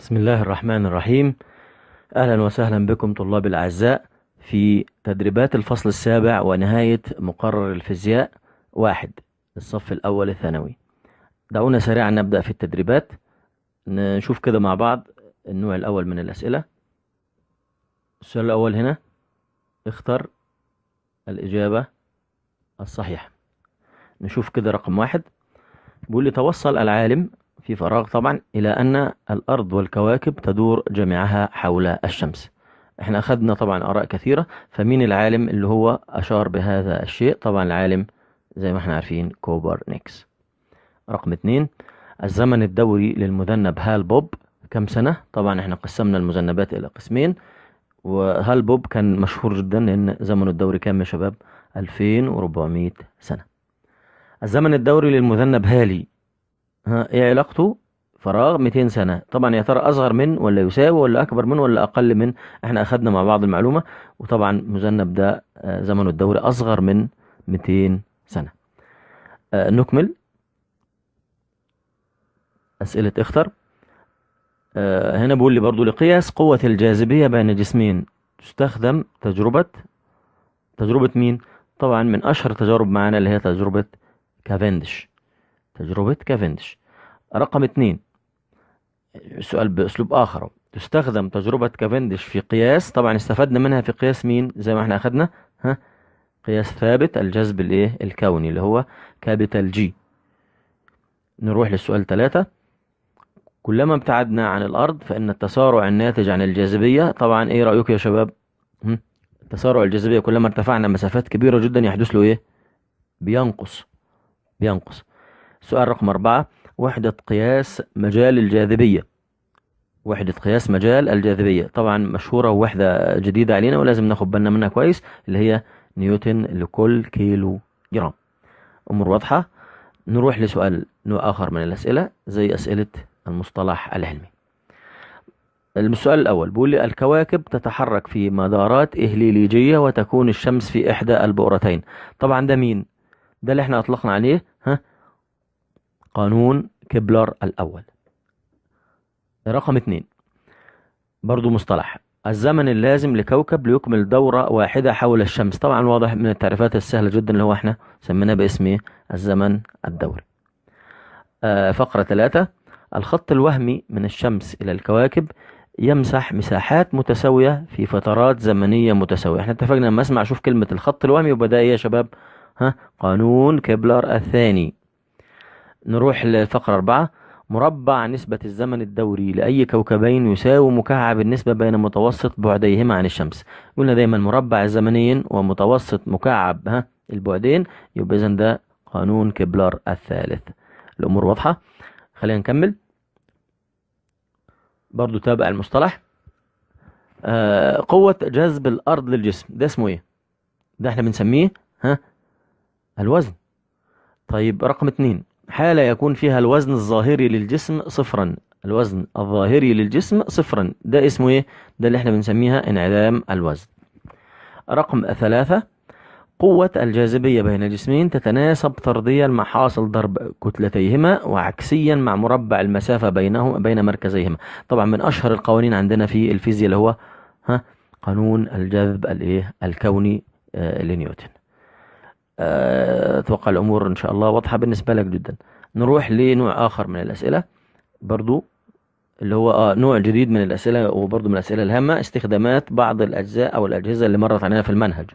بسم الله الرحمن الرحيم أهلا وسهلا بكم طلاب الأعزاء في تدريبات الفصل السابع ونهاية مقرر الفيزياء واحد الصف الأول الثانوي دعونا سريعا نبدأ في التدريبات نشوف كده مع بعض النوع الأول من الأسئلة السؤال الأول هنا اختر الإجابة الصحيحة نشوف كده رقم واحد بيقول لي توصل العالم في فراغ طبعا إلى أن الأرض والكواكب تدور جميعها حول الشمس احنا أخذنا طبعا آراء كثيرة فمين العالم اللي هو أشار بهذا الشيء طبعا العالم زي ما احنا عارفين كوبرنيكس رقم اثنين الزمن الدوري للمذنب هال بوب كم سنة طبعا احنا قسمنا المذنبات إلى قسمين وهال بوب كان مشهور جدا لأن زمنه الدوري كان يا شباب 2400 سنة الزمن الدوري للمذنب هالي ها ايه علاقته فراغ 200 سنة طبعا يا ترى أصغر من ولا يساوي ولا أكبر من ولا أقل من احنا أخدنا مع بعض المعلومة وطبعا مذنب ده آه، زمنه الدوري أصغر من 200 سنة آه، نكمل أسئلة اختر آه، هنا بيقول لي برضو لقياس قوة الجاذبية بين جسمين تستخدم تجربة تجربة مين؟ طبعا من أشهر تجارب معانا اللي هي تجربة كافندش تجربة كافندش رقم اثنين سؤال بأسلوب آخر تستخدم تجربة كافندش في قياس طبعا استفدنا منها في قياس مين زي ما احنا أخذنا ها قياس ثابت الجذب الايه الكوني اللي هو كابيتال جي نروح للسؤال ثلاثة كلما ابتعدنا عن الأرض فإن التسارع الناتج عن الجاذبية طبعا إيه رأيك يا شباب تسارع الجاذبية كلما ارتفعنا مسافات كبيرة جدا يحدث له إيه بينقص بينقص سؤال رقم أربعة وحدة قياس مجال الجاذبية وحدة قياس مجال الجاذبية طبعا مشهورة ووحدة جديدة علينا ولازم ناخد بالنا منها كويس اللي هي نيوتن لكل كيلو جرام أمور واضحة نروح لسؤال نوع آخر من الأسئلة زي أسئلة المصطلح العلمي السؤال الأول بيقول لي الكواكب تتحرك في مدارات إهليليجية وتكون الشمس في إحدى البؤرتين طبعا ده مين؟ ده اللي احنا أطلقنا عليه ها قانون كبلر الأول رقم اثنين برضو مصطلح الزمن اللازم لكوكب ليكمل دورة واحدة حول الشمس طبعا واضح من التعريفات السهلة جدا اللي هو احنا سميناه باسم إيه؟ الزمن الدوري آه، فقرة ثلاثة الخط الوهمي من الشمس إلى الكواكب يمسح مساحات متساوية في فترات زمنية متساوية احنا اتفقنا لما اسمع شوف كلمة الخط الوهمي وبدأ ايه يا شباب ها قانون كبلر الثاني نروح لفقرة أربعة مربع نسبة الزمن الدوري لأي كوكبين يساوي مكعب النسبة بين متوسط بعديهما عن الشمس قلنا دايما مربع الزمنين ومتوسط مكعب ها البعدين يبقى إذا ده قانون كبلر الثالث الأمور واضحة خلينا نكمل برضو تابع المصطلح آه قوة جذب الأرض للجسم ده اسمه إيه؟ ده إحنا بنسميه ها الوزن طيب رقم اتنين حالة يكون فيها الوزن الظاهري للجسم صفرا الوزن الظاهري للجسم صفرا ده اسمه ايه ده اللي احنا بنسميها انعدام الوزن رقم ثلاثة قوة الجاذبية بين الجسمين تتناسب طرديا مع حاصل ضرب كتلتيهما وعكسيا مع مربع المسافة بينهم بين مركزيهما طبعا من أشهر القوانين عندنا في الفيزياء اللي هو ها قانون الجذب الايه الكوني آه، لنيوتن اتوقع الامور ان شاء الله واضحه بالنسبه لك جدا نروح لنوع اخر من الاسئله برضو اللي هو آه نوع جديد من الاسئله وبرضو من الاسئله الهامه استخدامات بعض الاجزاء او الاجهزه اللي مرت علينا في المنهج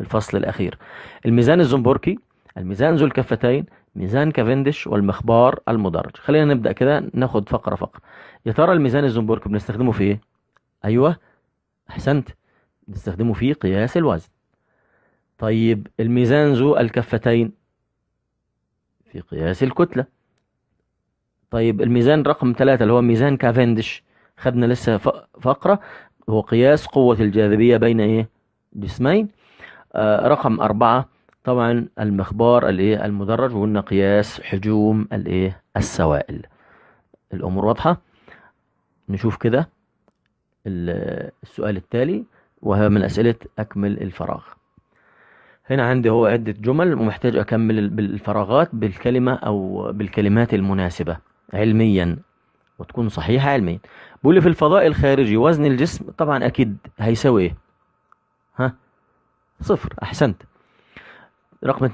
الفصل الاخير الميزان الزنبوركي الميزان ذو الكفتين ميزان كافنديش والمخبار المدرج خلينا نبدا كده ناخد فقره فقره يا ترى الميزان الزنبوركي بنستخدمه في ايه ايوه احسنت بنستخدمه في قياس الوزن طيب الميزان ذو الكفتين في قياس الكتلة طيب الميزان رقم ثلاثة اللي هو ميزان كافندش خدنا لسه فقرة هو قياس قوة الجاذبية بين ايه جسمين آه رقم أربعة طبعا المخبار الايه المدرج وقلنا قياس حجوم الايه السوائل الأمور واضحة نشوف كده السؤال التالي وهو من أسئلة أكمل الفراغ هنا عندي هو عدة جمل ومحتاج أكمل بالفراغات بالكلمة أو بالكلمات المناسبة علميا وتكون صحيحة علميا بيقول لي في الفضاء الخارجي وزن الجسم طبعا أكيد هيساوي إيه؟ ها صفر أحسنت رقم